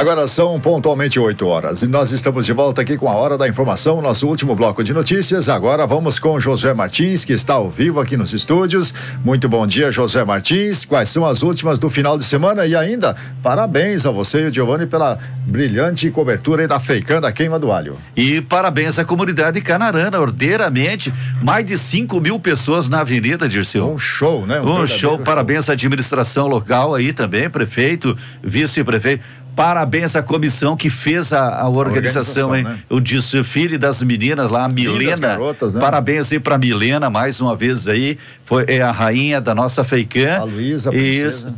Agora são pontualmente 8 horas e nós estamos de volta aqui com a Hora da Informação, nosso último bloco de notícias. Agora vamos com José Martins, que está ao vivo aqui nos estúdios. Muito bom dia, José Martins. Quais são as últimas do final de semana? E ainda, parabéns a você e o Giovanni pela brilhante cobertura da Feicanda da Queima do Alho. E parabéns à comunidade canarana, ordeiramente, mais de 5 mil pessoas na Avenida, Dirceu. Um show, né? Um, um show, parabéns à administração local aí também, prefeito, vice-prefeito Parabéns à comissão que fez a, a organização, a organização hein? Né? O desfile das meninas lá, a Milena. Garotas, né? Parabéns aí para Milena, mais uma vez aí. Foi, é a rainha da nossa feicam. A Luísa,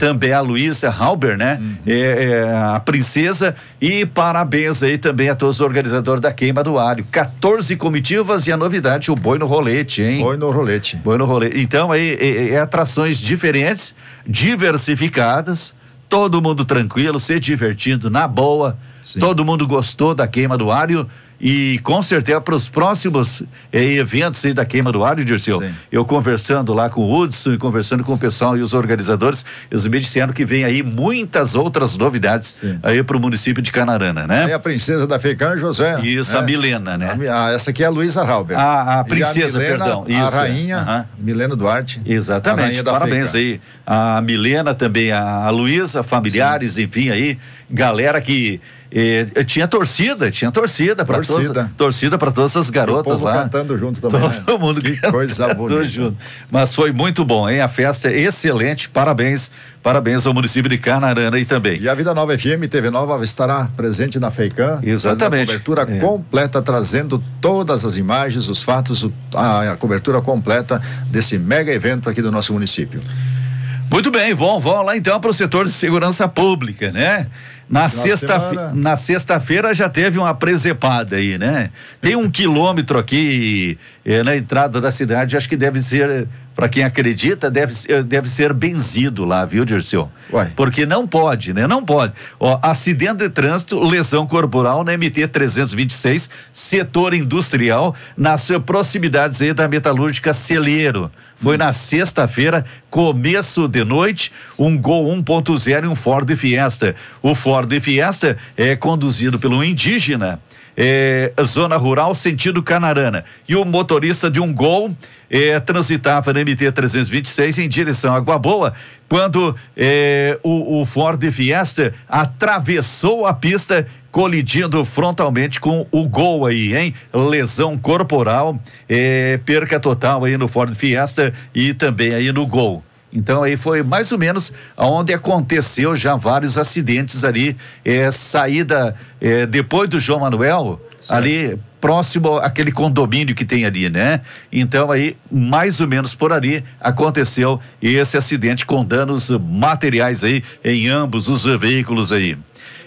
também a Luísa Halber, né? Uhum. É, é, a princesa. E parabéns aí também a todos os organizadores da queima do alho. 14 comitivas e a novidade, o boi no rolete, hein? Boi no rolete. Boi no rolete. Então aí é, é, é atrações diferentes, diversificadas todo mundo tranquilo, se divertindo na boa. Sim. Todo mundo gostou da queima do Ário e com certeza para os próximos eh, eventos aí da queima do ar, Dirceu, Sim. eu conversando lá com o Hudson e conversando com o pessoal e os organizadores, eles me disseram que vem aí muitas outras novidades Sim. aí para o município de Canarana, né? É a princesa da FECAM, José. Isso, né? a Milena, né? A, ah, essa aqui é a Luísa Halber. Ah, a, a princesa, a Milena, perdão. Isso, a é. rainha, uh -huh. Milena Duarte. Exatamente, rainha parabéns aí. A Milena também, a, a Luísa, familiares, Sim. enfim, aí, galera que e, tinha torcida, tinha torcida para todas, torcida para todas essas garotas lá. cantando junto também. Todo né? mundo que coisa bonita. Junto. Mas foi muito bom, hein? A festa é excelente. Parabéns, parabéns ao município de Canarana aí também. E a Vida Nova FM TV Nova estará presente na Feican. Exatamente. A cobertura é. completa trazendo todas as imagens, os fatos, a, a cobertura completa desse mega evento aqui do nosso município. Muito bem, vão, vão lá então para o setor de segurança pública, né? Na sexta-feira na sexta já teve uma presepada aí, né? Tem um quilômetro aqui é, na entrada da cidade, acho que deve ser para quem acredita, deve, eh, deve ser benzido lá, viu, Dirceu? Porque não pode, né? Não pode. Ó, acidente de trânsito, lesão corporal na MT 326, setor industrial, nas proximidades aí da metalúrgica Celeiro. Foi na sexta-feira, começo de noite, um Gol 1.0 e um Ford Fiesta. O Ford Fiesta é conduzido pelo indígena é, zona rural, sentido Canarana. E o motorista de um Gol é, transitava na MT 326 em direção a Água Boa, quando é, o, o Ford Fiesta atravessou a pista colidindo frontalmente com o gol aí, hein? Lesão corporal, eh, perca total aí no Ford Fiesta e também aí no gol. Então aí foi mais ou menos onde aconteceu já vários acidentes ali, é, saída é, depois do João Manuel, ali próximo àquele condomínio que tem ali, né? Então aí, mais ou menos por ali, aconteceu esse acidente com danos materiais aí em ambos os veículos aí.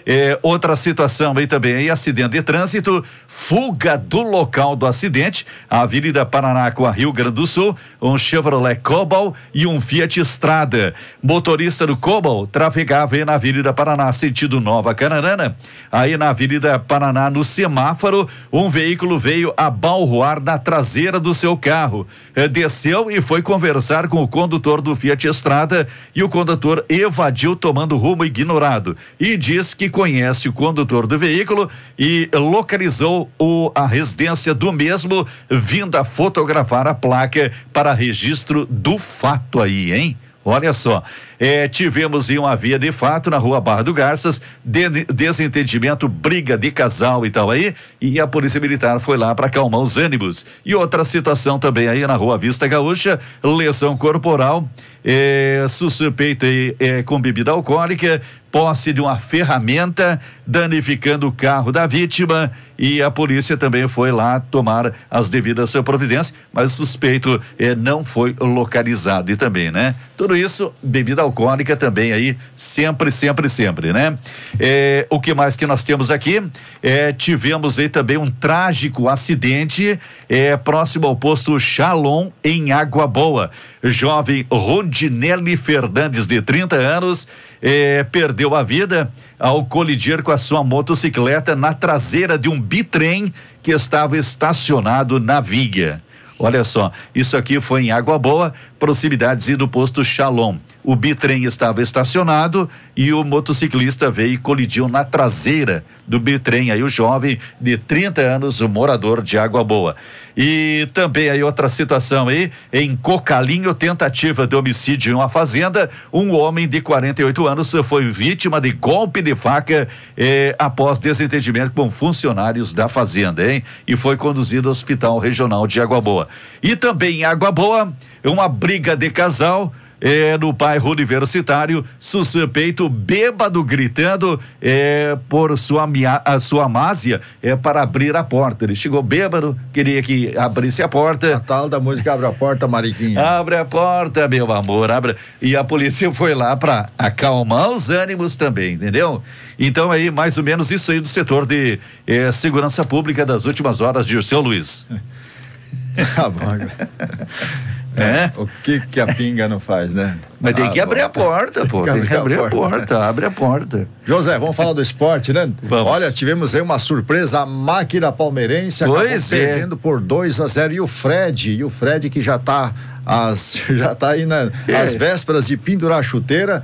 É, outra situação aí também é acidente de trânsito, fuga do local do acidente, a Avenida Paraná com a Rio Grande do Sul, um Chevrolet Cobalt e um Fiat Estrada. Motorista do Cobalt trafegava aí na Avenida Paraná, sentido Nova Canarana, aí na Avenida Paraná, no semáforo, um veículo veio abalroar na traseira do seu carro, é, desceu e foi conversar com o condutor do Fiat Estrada e o condutor evadiu tomando rumo ignorado e diz que conhece o condutor do veículo e localizou o, a residência do mesmo, vindo a fotografar a placa para registro do fato aí, hein? Olha só. É, tivemos em uma via de fato na rua Barra do Garças, de, desentendimento, briga de casal e tal aí, e a Polícia Militar foi lá para acalmar os ânimos. E outra situação também aí na rua Vista Gaúcha, lesão corporal, é, suspeito é, com bebida alcoólica, posse de uma ferramenta, danificando o carro da vítima e a polícia também foi lá tomar as devidas providências, mas o suspeito é, não foi localizado e também, né? Tudo isso, bebida alcoólica também aí, sempre, sempre, sempre, né? É, o que mais que nós temos aqui? É, tivemos aí também um trágico acidente é, próximo ao posto Shalom, em Água Boa. Jovem Rondinelli Fernandes, de 30 anos, é, perdeu a vida ao colidir com a sua motocicleta na traseira de um bitrem que estava estacionado na viga. Olha só, isso aqui foi em Água Boa, proximidades do posto Shalom o bitrem estava estacionado e o motociclista veio e colidiu na traseira do bitrem. Aí o jovem de 30 anos, o morador de Água Boa. E também aí outra situação aí, em Cocalinho, tentativa de homicídio em uma fazenda, um homem de 48 anos foi vítima de golpe de faca eh, após desentendimento com funcionários da fazenda, hein? E foi conduzido ao Hospital Regional de Água Boa. E também em Água Boa, uma briga de casal, é, no bairro universitário, suspeito bêbado gritando é, por sua, mia, a sua másia é, para abrir a porta. Ele chegou bêbado, queria que abrisse a porta. A tal da música abre a porta, Mariquinha. Abre a porta, meu amor, abre. E a polícia foi lá para acalmar os ânimos também, entendeu? Então aí, mais ou menos isso aí do setor de é, segurança pública das últimas horas de São Luiz tá bom. É. é. O que, que a pinga não faz, né? Mas tem que ah, abrir a porta, pô. Tem que abrir a porta, abre a porta. José, vamos falar do esporte, né? Vamos. Olha, tivemos aí uma surpresa, a máquina palmeirense acabou é. perdendo por 2 a 0 e o Fred, e o Fred que já tá as, já tá aí nas é. vésperas de pendurar a chuteira,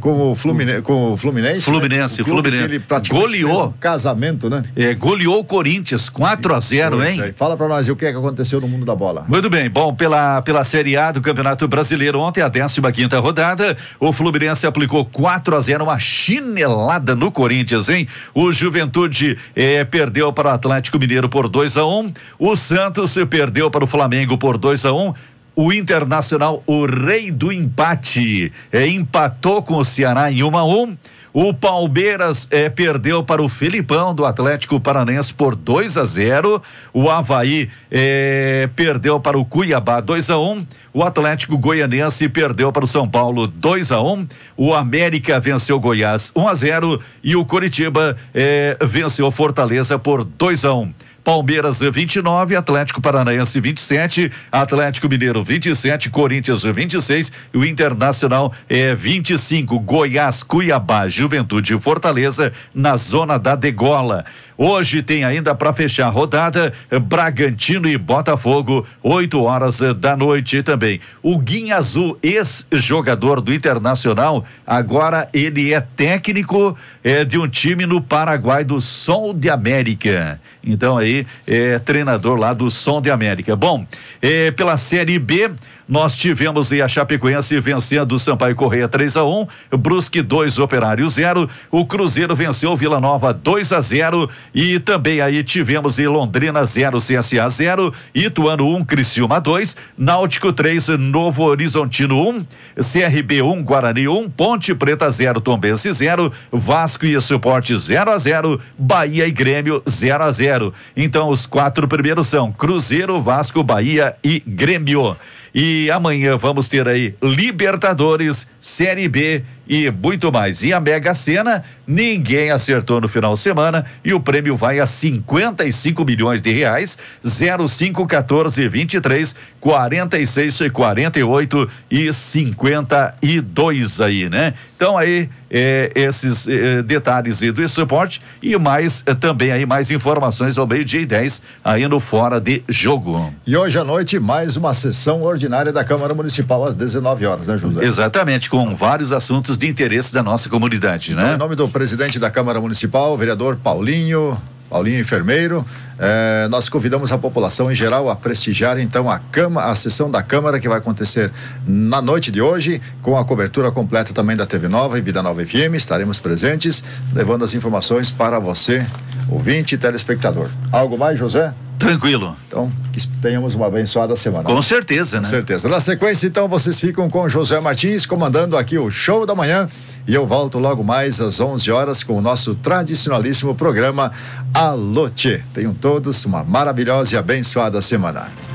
com, o Fluminense, com o Fluminense. Fluminense, né? o Fluminense. Ele goleou. Um casamento, né? É, goleou o Corinthians 4 a 0 hein? Aí. Fala para nós o que, é que aconteceu no mundo da bola. Muito bem. Bom, pela, pela Série A do Campeonato Brasileiro, ontem, a 15 quinta rodada, o Fluminense aplicou 4 a 0 uma chinelada no Corinthians, hein? O Juventude eh, perdeu para o Atlético Mineiro por 2 a 1 um, o Santos perdeu para o Flamengo por 2 a 1 um, o Internacional, o rei do empate, é, empatou com o Ceará em 1 a 1. O Palmeiras é, perdeu para o Filipão do Atlético Paranense por 2 a 0. O Havaí é, perdeu para o Cuiabá 2 a 1. O Atlético Goianense perdeu para o São Paulo 2 a 1. O América venceu Goiás 1 a 0 e o Coritiba é, venceu Fortaleza por 2 a 1. Palmeiras 29, eh, Atlético Paranaense 27, Atlético Mineiro 27, Corinthians 26 eh, e o Internacional é eh, 25. Goiás, Cuiabá, Juventude e Fortaleza na zona da degola. Hoje tem ainda para fechar a rodada eh, Bragantino e Botafogo, 8 horas eh, da noite também. O Guinha Azul, ex-jogador do Internacional, agora ele é técnico é, de um time no Paraguai do Sol de América. Então aí é treinador lá do Sol de América. Bom, é, pela Série B, nós tivemos aí a Chapecoense vencendo o Sampaio Correia 3 a 1, Brusque 2 Operário 0, o Cruzeiro venceu Vila Nova 2 a 0 e também aí tivemos em Londrina 0 CSA 0, Ituano 1 um, Criciúma 2, Náutico 3 Novo Horizontino 1, CRB 1 Guarani 1, Ponte Preta 0 Tombense 0, Vasco e Suporte 0 a 0, Bahia e Grêmio 0 a 0. Então os quatro primeiros são Cruzeiro, Vasco, Bahia e Grêmio. E amanhã vamos ter aí Libertadores, Série B e muito mais. E a Mega Sena, ninguém acertou no final de semana e o prêmio vai a 55 milhões de reais, 05, 23, 46, 48 e 52 aí, né? Então aí é, esses é, é, detalhes e do esporte e mais também aí mais informações ao meio-dia e 10 aí no Fora de Jogo. E hoje à noite mais uma sessão ordinária da Câmara Municipal às 19 horas, né, José? Exatamente, com vários assuntos de interesse da nossa comunidade, né? então, né? Em nome do presidente da Câmara Municipal, vereador Paulinho Paulinho enfermeiro. É, nós convidamos a população em geral a prestigiar então a, cama, a sessão da Câmara que vai acontecer na noite de hoje, com a cobertura completa também da TV Nova e Vida Nova FM. Estaremos presentes, levando as informações para você, ouvinte e telespectador. Algo mais, José? Tranquilo. Então, que tenhamos uma abençoada semana. Com certeza, né? Com certeza. Na sequência, então, vocês ficam com José Martins comandando aqui o Show da Manhã. E eu volto logo mais às 11 horas com o nosso tradicionalíssimo programa Alô Tchê. Tenham todos uma maravilhosa e abençoada semana.